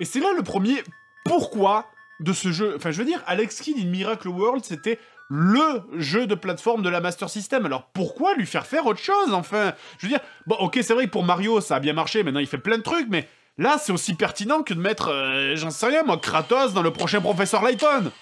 Et c'est là le premier pourquoi de ce jeu. Enfin, je veux dire, Alex Kidd in Miracle World, c'était le jeu de plateforme de la Master System. Alors pourquoi lui faire faire autre chose, enfin Je veux dire, bon, ok, c'est vrai que pour Mario, ça a bien marché, maintenant il fait plein de trucs, mais là, c'est aussi pertinent que de mettre, euh, j'en sais rien, moi, Kratos dans le prochain Professeur Layton.